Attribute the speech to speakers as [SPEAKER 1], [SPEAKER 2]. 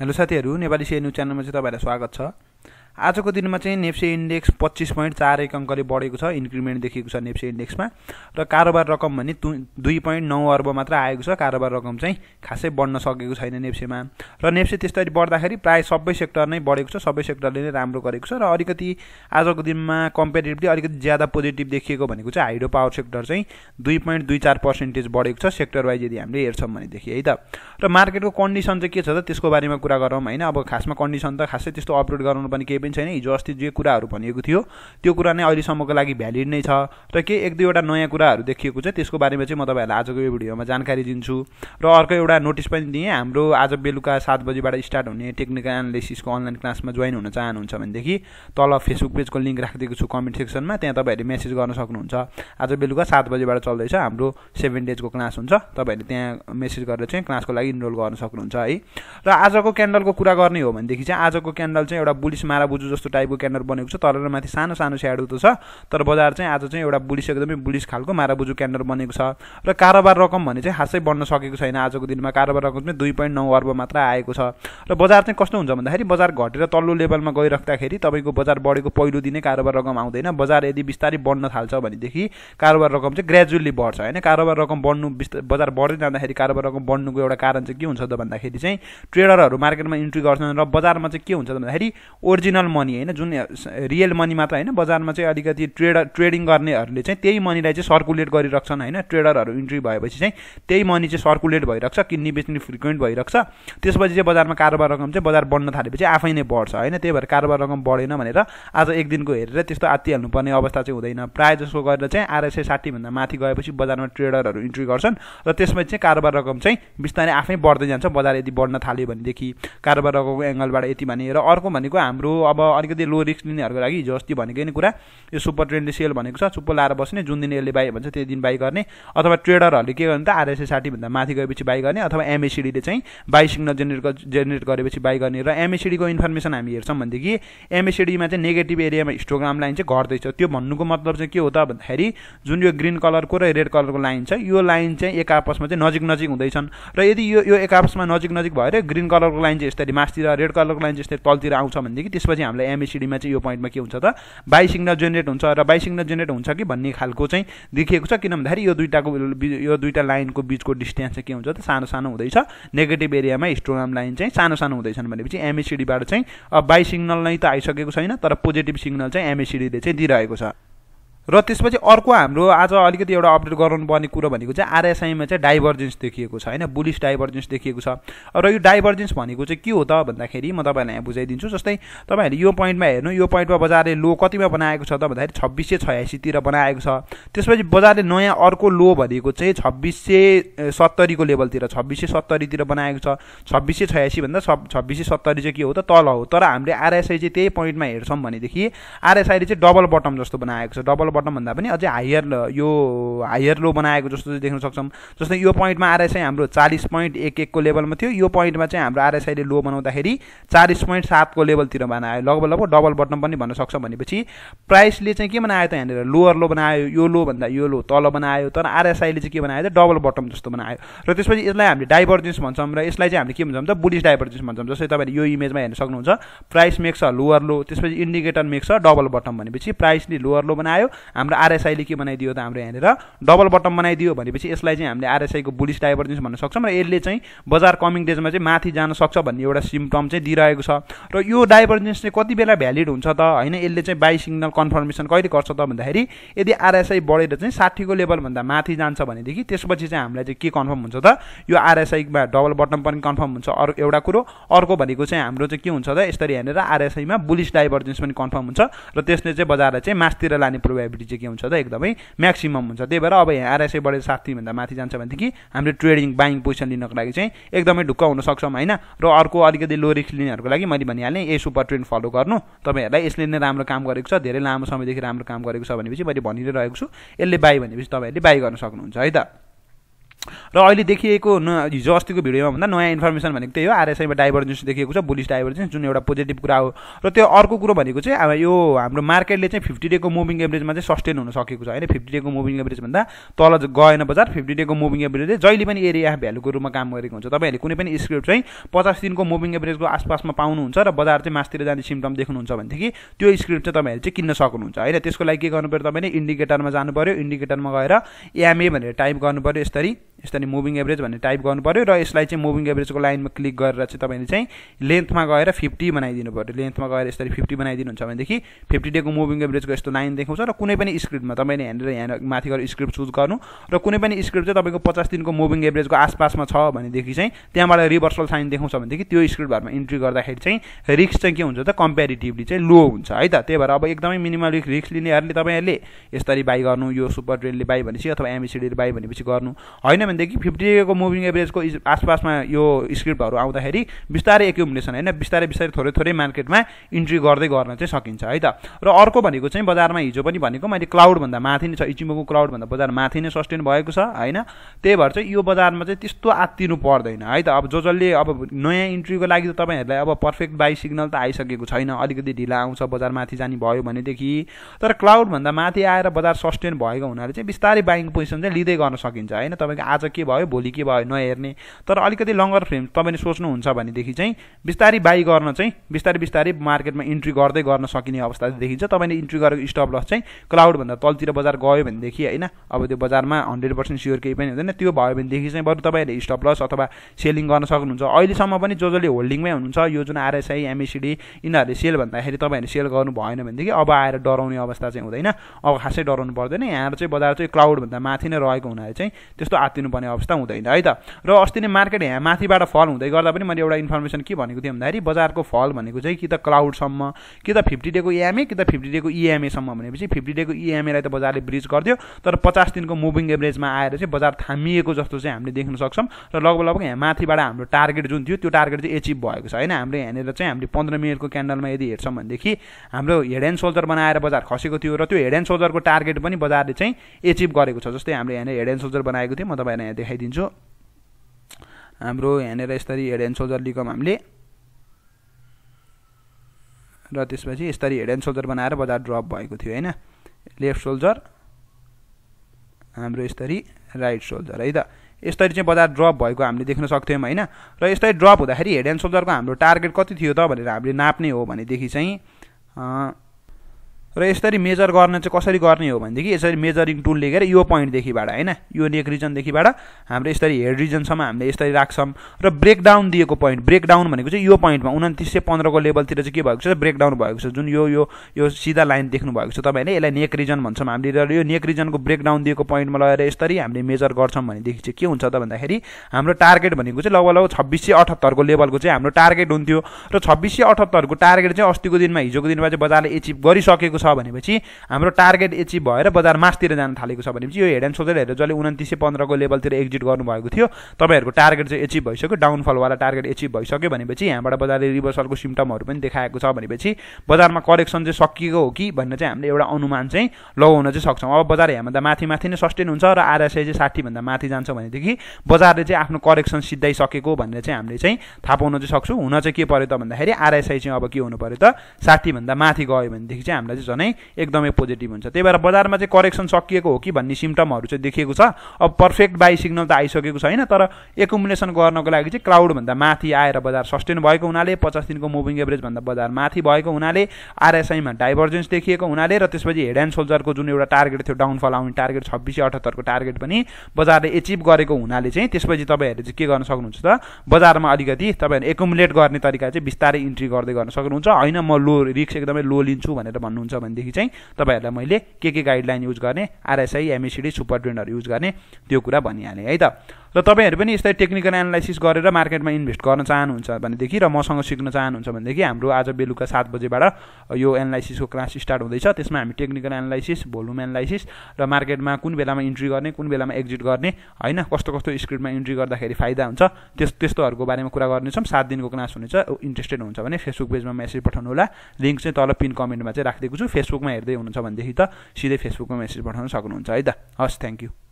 [SPEAKER 1] hello साथीहरू नेपाली सेन्यु च्यानलमा चाहिँ तपाईँहरूलाई स्वागत छ आजको दिनमा चाहिँ नेप्से इन्डेक्स पच्चिस पोइन्ट चार एक अङ्कले बढेको छ इन्क्रिमेन्ट देखिएको छ नेप्से इन्डेक्समा र कारोबार रकम भने दुई पोइन्ट नौ अर्ब मात्र आएको छ कारोबार रकम चाहिँ खासै बढ्न सकेको छैन नेप्सेमा र नेप्से त्यसरी बढ्दाखेरि प्रायः सबै सेक्टर नै बढेको छ सबै सेक्टरले नै राम्रो गरेको छ र अलिकति आजको दिनमा कम्पेरिटिभली अलिकति ज्यादा पोजिटिभ देखिएको भनेको चाहिँ हाइड्रो पावर सेक्टर चाहिँ दुई पोइन्ट दुई चार पर्सेन्टेज बढेको छ सेक्टर वाइज यदि हामीले हेर्छौँ भनेदेखि है त र मार्केटको कन्डिसन चाहिँ के छ त त्यसको बारेमा कुरा गरौँ होइन अब खासमा कन्डिसन त खासै त्यस्तो अपडेट गराउनु पनि केही पनि पनि छैन हिजो अस्ति जे कुराहरू भनिएको थियो त्यो कुरा नै अहिलेसम्मको लागि भ्यालिड नै छ र के एक दुईवटा नयाँ कुराहरू देखिएको छ त्यसको बारेमा चाहिँ म तपाईँहरूलाई आजको यो भिडियोमा जानकारी दिन्छु र अर्को एउटा नोटिस पनि दिएँ हाम्रो आज बेलुका सात बजीबाट स्टार्ट हुने टेक्निकल एनालिसिसको अनलाइन क्लासमा जोइन हुन चाहनुहुन्छ भनेदेखि तल फेसबुक पेजको लिङ्क राखिदिएको छु कमेन्ट सेक्सनमा त्यहाँ तपाईँहरूले मेसेज गर्न सक्नुहुन्छ आज बेलुका सात बजीबाट चल्दैछ हाम्रो सेभेन डेजको क्लास हुन्छ तपाईँहरूले त्यहाँ मेसेज गरेर चाहिँ क्लासको लागि इनरोल गर्न सक्नुहुन्छ है र आजको क्यान्डलको कुरा गर्ने हो भनेदेखि चाहिँ आजको क्यान्डल चाहिँ एउटा बुलिस मारा जस्तो टाइपको क्यानर बनेको छ तर र माथि सानो सानो स्याडो त छ तर बजार चाहिँ आज चाहिँ एउटा बुलिस एकदमै बुलिस खालको माराबुजु क्यानर बनेको छ र कारोबार रकम भने चाहिँ खासै बढ्न सकेको छैन आजको दिनमा कारोबार रकम चाहिँ दुई पोइन्ट नौ अर्ब मात्र आएको छ र बजार चाहिँ कस्तो हुन्छ भन्दाखेरि बजार घटेर तल्लो लेभलमा गइराख्दाखेरि तपाईँको बजार बढेको पहिलो दिनै कारोबार रकम आउँदैन बजार यदि बिस्तारै बढ्न थाल्छ भनेदेखि कारोबार रकम चाहिँ ग्रेजुअली बढ्छ होइन कारोबार रकम बढ्नु बजार बढ्दै जाँदाखेरि कारोबार रकम बढ्नुको एउटा कारण चाहिँ के हुन्छ त भन्दाखेरि चाहिँ ट्रेडरहरू मार्केटमा इन्ट्री गर्छन् र बजारमा चाहिँ के हुन्छ भन्दाखेरि ओरिजिनल ओरिजिनल मनी होइन जुन रियल मनी मात्र होइन बजारमा चाहिँ अलिकति ट्रेड ट्रेडिङ गर्नेहरूले चाहिँ त्यही मनीलाई चाहिँ सर्कुलेट गरिरहेछन् होइन ट्रेडरहरू इन्ट्री भएपछि चाहिँ त्यही मनी चाहिँ सर्कुलेट छ किन्ने बेच्ने फ्रिक्वेन्ट भइरहेको छ त्यसपछि चाहिँ बजारमा कारोबार रकम चाहिँ बजार बढ्न थालेपछि आफै नै बढ्छ होइन त्यही भएर कारोबार रकम बढेन भनेर आज एक दिनको हेरेर त्यस्तो आत्तिहाल्नुपर्ने अवस्था चाहिँ हुँदैन प्रायः जसो गरेर चाहिँ आरएसए साठीभन्दा माथि गएपछि बजारमा ट्रेडरहरू इन्ट्री गर्छन् र त्यसपछि चाहिँ कारोबार रकम चाहिँ बिस्तारै आफै बढ्दै जान्छ बजार यदि बढ्न थाल्यो भनेदेखि कारोबार रकमको एङ्गलबाट यति भने र अर्को भनेको हाम्रो अब अलिकति लो रिस्क लिनेहरूको लागि हिजो अस्ति भनेको नै कुरा यो सुपर ट्रेन्डले सेल भनेको छ चुप्पो लाएर बस्ने जुन दिन यसले बाई भन्छ त्यो दिन बाई गर्ने अथवा ट्रेडरहरूले के गर्ने त आरएसए साठीभन्दा माथि गएपछि बाई गर्ने अथवा एमएसिडीले चाहिँ बाई सिग्नल जेनेरेट जेनेरेट गरेपछि बाई गर्ने र एमएसिडीको इन्फर्मेसन हामी हेर्छौँ भनेदेखि एमएसिडीमा चाहिँ नेगेटिभ एरियामा स्टोग्राम लाइन चाहिँ घट्दैछ त्यो भन्नुको मतलब चाहिँ के हो त भन्दाखेरि जुन यो ग्रिन कलरको र रेड कलरको लाइन छ यो लाइन चाहिँ एक आपसमा चाहिँ नजिक नजिक हुँदैछन् र यदि यो यो एक आपसमा नजिक नजिक भएर ग्रिन कलरको लाइन चाहिँ यसरी मासतिर रेड कलरको लाइन चाहिँ यसरी तलतिर आउँछ भनेदेखि त्यसपछि त्यसपछि हामीलाई एमएसिडीमा चाहिँ यो पोइन्टमा के हुन्छ त बाई सिग्नल जेनेरेट हुन्छ र बाई सिग्नल जेनेरेट हुन्छ कि भन्ने खालको चाहिँ देखिएको छ किन भन्दाखेरि यो दुइटाको यो दुइटा लाइनको बिचको डिस्टेन्स चाहिँ के हुन्छ त सानो सानो हुँदैछ नेगेटिभ एरियामा स्ट्रोनाम लाइन चाहिँ सानो सानो हुँदैछन् भनेपछि एमएसिडीबाट चाहिँ अब बाई सिग्नल नै त आइसकेको छैन तर पोजिटिभ सिग्नल चाहिँ एमएसिडीले चाहिँ दिइरहेको छ र त्यसपछि अर्को हाम्रो आज अलिकति एउटा अपडेट गराउनुपर्ने कुरो भनेको चाहिँ आरएसआईमा चाहिँ डाइभर्जेन्स देखिएको छ होइन बुलिस डाइभर्जेन्स देखिएको छ र यो डाइभर्जेन्स भनेको चाहिँ के हो त भन्दाखेरि म तपाईँहरूलाई यहाँ बुझाइदिन्छु जस्तै तपाईँहरूले यो पोइन्टमा हेर्नु यो पोइन्टमा बजारले लो कतिमा बनाएको छ त भन्दाखेरि छब्बिस सय छयासीतिर बनाएको छ त्यसपछि बजारले नयाँ अर्को लो भनेको चाहिँ छब्बिस सय सत्तरीको लेभलतिर छब्बिस सय सत्तरीतिर बनाएको छ छब्बिस सय छयासीभन्दा छब्बिस सय सत्तरी चाहिँ के हो त तल हो तर हामीले आरएसआई चाहिँ त्यही पोइन्टमा हेर्छौँ भनेदेखि आरएसआईले चाहिँ डबल बटम जस्तो बनाएको छ डबल भन्दा पनि अझै हायर यो हायर लो बनाएको जस्तो चाहिँ देख्न सक्छौँ जस्तै यो पोइन्टमा आरएसआई हाम्रो चालिस पोइन्ट एक एकको लेभलमा थियो यो पोइन्टमा चाहिँ हाम्रो आरएसआईले लो बनाउँदाखेरि चालिस पोइन्ट सातको लेभलतिर बनायो लगभग लगभग डबल बटम पनि भन्न सक्छौँ भनेपछि प्राइसले चाहिँ के बनायो त यहाँनिर लोअर लो बनायो यो लो भन्दा यो लो तल बनायो तर आरएसआईले चाहिँ के बनायो त डबल बटम जस्तो बनायो र त्यसपछि यसलाई हामीले डाइभर्जेन्स भन्छौँ र यसलाई चाहिँ हामीले के भन्छौँ त बुलिस डाइभर्जेन्स भन्छौँ जस्तै तपाईँले यो इमेजमा हेर्न सक्नुहुन्छ प्राइस मेक्स लोअर लो त्यसपछि इन्डिकेटर मेक्स डबल बटम भनेपछि प्राइसले लोअर लो बनायो हाम्रो आरएसआईले के बनाइदियो त हाम्रो यहाँनिर डबल बटम बनाइदियो भनेपछि यसलाई चाहिँ हामीले आरएसआईको बुलिस डाइभर्जेन्स भन्न सक्छौँ र यसले चाहिँ बजार कमिङ डेजमा चाहिँ माथि जान सक्छ भन्ने एउटा सिम्टम चाहिँ दिइरहेको छ र यो डाइभर्जेन्स चाहिँ कति बेला भ्यालिड हुन्छ त होइन यसले चाहिँ बाई सिग्नल कन्फर्मेसन कहिले गर्छ त भन्दाखेरि यदि आरएसआई बढेर चाहिँ साठीको लेभलभन्दा माथि जान्छ भनेदेखि त्यसपछि चाहिँ हामीलाई चाहिँ के कन्फर्म हुन्छ त यो आरएसआईमा डबल बटम पनि कन्फर्म हुन्छ अरू एउटा कुरो अर्को भनेको चाहिँ हाम्रो चाहिँ के हुन्छ त यसरी यहाँनिर आरएसआईमा बुलिस डाइभर्जेन्स पनि कन्फर्म हुन्छ र त्यसले चाहिँ बजारलाई चाहिँ मासतिर लाने प्रोभाबिलिटी प्रोफिटेबिलिटी चाहिँ के हुन्छ त एकदमै म्याक्सिमम हुन्छ त्यही भएर अब यहाँ आरएसए बढेर साथीभन्दा माथि जान्छ भनेदेखि हामीले ट्रेडिङ बाइङ पोजिसन लिनको लागि चाहिँ एकदमै ढुक्क हुन सक्छौँ होइन र अर्को अलिकति लो रिस्क लिनेहरूको लागि मैले भनिहालेँ ए सुपर ट्रेन्ड फलो गर्नु तपाईँहरूलाई यसले नै राम्रो काम गरेको छ धेरै लामो समयदेखि राम्रो काम गरेको छ भनेपछि मैले भनिरहेको छु यसले बाई भनेपछि तपाईँहरूले बाई गर्न सक्नुहुन्छ है त र अहिले देखिएको न हिजो अस्तिको भिडियोमा भन्दा नयाँ इन्फर्मेसन भनेको त्यही हो आरएसआईमा डाइभर्जेन्स देखिएको छ बुलिस डाइभर्जेन्स जुन एउटा पोजिटिभ कुरा हो र त्यो अर्को कुरो भनेको चाहिँ अब यो हाम्रो मार्केटले चाहिँ फिफ्टी डेको मुभिङ एभरेजमा चाहिँ सस्टेन हुन सकेको छ होइन फिफ्टी डेको मुभिङ एभरेजभन्दा तल गएन बजार फिफ्टी डेको मुभिङ एभरेज जहिले पनि एरिया भ्यालुको रूपमा काम गरेको हुन्छ तपाईँहरूले कुनै पनि स्क्रिप्ट चाहिँ पचास दिनको मुभिङ एभरेजको आसपासमा पाउनुहुन्छ र बजार चाहिँ मासतिर जाने सिम्टम देख्नुहुन्छ भनेदेखि त्यो स्क्रिप्ट चाहिँ तपाईँहरूले चाहिँ किन्न सक्नुहुन्छ होइन त्यसको लागि के गर्नु पऱ्यो तपाईँले इन्डिकेटरमा जानु पऱ्यो इन्डिकेटरमा गएर एमए भनेर टाइप गर्नु पऱ्यो यसरी यस्तो मुभिङ एभरेज भन्ने टाइप गर्नु पऱ्यो र यसलाई चाहिँ मुभिङ एभरेजको लाइनमा क्लिक गरेर चाहिँ तपाईँले चाहिँ लेन्थमा गएर फिफ्टी बनाइदिनु पऱ्यो लेन्थमा गएर यसरी फिफ्टी बनाइदिनुहुन्छ भनेदेखि फिफ्टी डेको मुभिङ एभरेजको यस्तो लाइन देखाउँछ र कुनै पनि स्क्रिप्टमा तपाईँले यहाँनिर यहाँ माथि गएर स्क्रिप्ट चुज गर्नु र कुनै पनि स्क्रिप्ट चाहिँ तपाईँको पचास दिनको मुभिङ एभरेजको आसपासमा छ भनेदेखि चाहिँ त्यहाँबाट रिभर्सल साइन देखाउँछ भनेदेखि त्यो स्क्रिप्ट स्क्रिप्टहरूमा इन्ट्री गर्दाखेरि चाहिँ रिक्स चाहिँ के हुन्छ त कम्पेरिटिभली चाहिँ लो हुन्छ है त त्यही भएर अब एकदमै मिनिमल रिक्स लिनेहरूले तपाईँहरूले यसरी बाई गर्नु यो सुपर ट्रेनले बाई भनेपछि अथवा एमएसिडीले बाई भनेपछि गर्नु होइन भनेदेखि फिफ्टी डेको मुभिङ एभरेजको आसपासमा यो स्क्रिप्टहरू आउँदाखेरि बिस्तारै एक्युमुलेसन होइन बिस्तारै बिस्तारै थोरै थोरै मार्केटमा इन्ट्री गर्दै गर्न चाहिँ सकिन्छ है त र अर्को भनेको चाहिँ बजारमा हिजो पनि भनेको मैले क्लाउडभन्दा माथि नै छ इचिमोको क्लाउडभन्दा बजार माथि नै सस्टेन भएको छ होइन त्यही भएर चाहिँ यो बजारमा चाहिँ त्यस्तो आत्तिनु पर्दैन है त अब जो जसले अब नयाँ इन्ट्रीको लागि त तपाईँहरूलाई अब पर्फेक्ट बाई सिग्नल त आइसकेको छैन अलिकति ढिला आउँछ बजार माथि जाने भयो भनेदेखि तर क्लाउडभन्दा माथि आएर बजार सस्टेन भएको हुनाले चाहिँ बिस्तारै बाइङ पोजिसन चाहिँ लिँदै गर्न सकिन्छ होइन तपाईँको आज के भयो भोलि के भयो नहेर्ने तर अलिकति लङ्गर फ्रेम तपाईँले सोच्नुहुन्छ भनेदेखि चाहिँ बिस्तारै बाई गर्न चाहिँ बिस्तारै बिस्तारै मार्केटमा इन्ट्री गर्दै गर्न सकिने अवस्था देखिन्छ तपाईँले इन्ट्री गरेको स्टप लस चाहिँ क्लाउडभन्दा तलतिर बजार गयो भनेदेखि होइन अब त्यो बजारमा हन्ड्रेड पर्सेन्ट स्योर केही पनि हुँदैन त्यो भयो भनेदेखि चाहिँ बरु तपाईँहरूले स्टप लस अथवा सेलिङ गर्न सक्नुहुन्छ अहिलेसम्म पनि जो जसले होल्डिङमै हुनुहुन्छ यो जुन आरएसआई एमएसिडी यिनीहरूले सेल भन्दाखेरि तपाईँहरूले सेल गर्नु भएन भनेदेखि अब आएर डराउने अवस्था चाहिँ हुँदैन अब खासै डराउनु पर्दैन यहाँ चाहिँ बजार चाहिँ क्लाउडभन्दा माथि नै रहेको हुनाले चाहिँ त्यस्तो आत्तिनु दिनुपर्ने अवस्था हुँदैन है त र अस्ति नै मार्केट यहाँ माथिबाट फल हुँदै गर्दा पनि मैले एउटा इन्फर्मेसन के भनेको थिएँ भन्दाखेरि बजारको फल भनेको चाहिँ कि त क्लाउडसम्म कि त फिफ्टी डेको इएमए e कि त फिफ्टी डेको इएमएसम्म e भनेपछि फिफ्टी डेको इएमएलाई e त बजारले ब्रिज गरिदियो तर पचास दिनको मुभिङ एभरेजमा आएर चाहिँ बजार थामिएको जस्तो चाहिँ हामीले देख्न सक्छौँ र लगभग लगभग यहाँ माथिबाट हाम्रो टार्गेट जुन थियो त्यो टार्गेट चाहिँ एचिभ भएको छ होइन हाम्रो यहाँनिर चाहिँ हामीले पन्ध्र मिनटको क्यान्डलमा यदि हेर्छौँ भनेदेखि हाम्रो हेड एन्ड सोल्जर बनाएर बजार खसेको थियो र त्यो हेड एन्ड सोल्जरको टार्गेट पनि बजारले चाहिँ एचिभ गरेको छ जस्तै हामीले यहाँनिर हेड एन्ड सोल्जर बनाएको थियो म तपाईँलाई यहाँ देखाइदिन्छु हाम्रो यहाँनिर यसरी हेड एन्ड सोल्जर लिगम हामीले र त्यसपछि यसरी हेड एन्ड सोल्जर बनाएर बजार ड्रप भएको थियो होइन लेफ्ट सोल्जर हाम्रो यसरी राइट सोल्जर है त यसरी चाहिँ बजार ड्रप भएको हामीले देख्न सक्थ्यौँ होइन र यसरी ड्रप हुँदाखेरि हेड एन्ड सोल्जरको हाम्रो टार्गेट कति थियो त भनेर हामीले नाप्ने हो भनेदेखि चाहिँ र यसरी मेजर गर्न चाहिँ कसरी गर्ने हो भनेदेखि यसरी मेजरिङ टुल लेखेर यो पोइन्टदेखिबाट होइन यो नेक रिजनदेखिबाट हाम्रो यसरी हेड रिजनसम्म हामीले यसरी राख्छौँ र ब्रेकडाउन दिएको पोइन्ट ब्रेकडाउन भनेको चाहिँ यो पोइन्टमा उन्तिस सय पन्ध्रको लेभलतिर चाहिँ के भएको छ ब्रेकडाउन भएको छ जुन यो यो यो सिधा लाइन देख्नु भएको छ तपाईँले यसलाई नेक रिजन भन्छौँ हामीले यो नेक रिजनको ब्रेकडाउन दिएको पोइन्टमा लगेर यसरी हामीले मेजर गर्छौँ भनेदेखि चाहिँ के हुन्छ त भन्दाखेरि हाम्रो टार्गेट भनेको चाहिँ लगभग लगभग छब्बिस सय अठहत्तरको लेभलको चाहिँ हाम्रो टार्गेट हुन्थ्यो र छब्बिस सय अठहत्तरको टार्गेट चाहिँ अस्तिको दिनमा हिजोको दिनमा चाहिँ बजारले एचिभ गरिसकेको छ भनेपछि हाम्रो टार्गेट एचिभ भएर बजार मासतिर जान थालेको छ भनेपछि यो हेड एन्ड सोल्डर हेरेर जसले उन्तिस सय पन्ध्रको लेभलतिर एक्जिट गर्नुभएको थियो तपाईँहरूको टार्गेट चाहिँ एचिभ भइसक्यो डाउनफलवाला टार्गेट एचिभ भइसक्यो भनेपछि यहाँबाट बजारले रिभर्सलको सिम्टमहरू पनि देखाएको छ भनेपछि बजारमा करेक्सन चाहिँ सकिएको हो कि भन्ने चाहिँ हामीले एउटा अनुमान चाहिँ लगाउन चाहिँ सक्छौँ अब बजार यहाँभन्दा माथि माथि नै सस्टेन हुन्छ र आरएसआई चाहिँ साठीभन्दा माथि जान्छ भनेदेखि बजारले चाहिँ आफ्नो करेक्सन सिद्धाइसकेको भनेर चाहिँ हामीले चाहिँ थाहा पाउन चाहिँ सक्छौँ हुन चाहिँ के पऱ्यो त भन्दाखेरि आरएसआई चाहिँ अब के हुनु पऱ्यो त साठीभन्दा माथि गयो भनेदेखि चाहिँ हामीलाई चाहिँ नै एकदमै पोजिटिभ हुन्छ त्यही भएर बजारमा चाहिँ करेक्सन सकिएको हो कि भन्ने सिम्टमहरू चाहिँ देखिएको छ अब पर्फेक्ट बाई सिग्नल त आइसकेको छैन तर एकुमुलेसन गर्नको लागि चाहिँ क्राउडभन्दा माथि आएर बजार सस्टेन भएको हुनाले पचास दिनको मुभिङ एभरेजभन्दा बजार माथि भएको हुनाले आरएसआईमा डाइभर्जेन्स देखिएको हुनाले र त्यसपछि हेड एन्ड सोल्जरको जुन एउटा टार्गेट थियो डाउनफल आउने टार्गेट छब्बिस अठहत्तरको टार्गेट पनि बजारले एचिभ गरेको हुनाले चाहिँ त्यसपछि तपाईँहरूले चाहिँ के गर्न सक्नुहुन्छ त बजारमा अलिकति तपाईँहरू एकुमुलेट गर्ने तरिका चाहिँ बिस्तारै इन्ट्री गर्दै गर्न सक्नुहुन्छ होइन म लो रिक्स एकदमै लो लिन्छु भनेर भन्नुहुन्छ भनेदेखि चाहिँ तपाईँहरूलाई मैले के के गाइडलाइन युज गर्ने आरएसआई एमएसिडी सुपर ट्रेन्डहरू युज गर्ने त्यो कुरा भनिहालेँ है त र तपाईँहरू पनि यस्तै टेक्निकल एनालाइसिस गरेर मार्केटमा इन्भेस्ट गर्न चाहनुहुन्छ भनेदेखि र मसँग सिक्न चाहनुहुन्छ भनेदेखि हाम्रो आज बेलुका सात बजेबाट यो एनालाइसिसको क्लास स्टार्ट हुँदैछ त्यसमा हामी टेक्निकल एनालाइसिस भोल्युम एनालाइसिस र मार्केटमा कुन बेलामा इन्ट्री गर्ने कुन बेलामा एक्जिट गर्ने होइन कस्तो कस्तो स्क्रिप्टमा इन्ट्री गर्दाखेरि फाइदा हुन्छ त्यस त्यस्तोहरूको बारेमा कुरा गर्नेछौँ सात दिनको क्लास हुनेछ इन्ट्रेस्टेड हुन्छ भने फेसबुक पेजमा मेसेज पठाउनु होला लिङ्क चाहिँ तल पिन कमेन्टमा चाहिँ राखिदिएको छु फेसबुकमा हेर्दै हुनुहुन्छ भनेदेखि त सिधै फेसबुकमा मेसेज पठाउन सक्नुहुन्छ है त हस् थ्याङ्क यू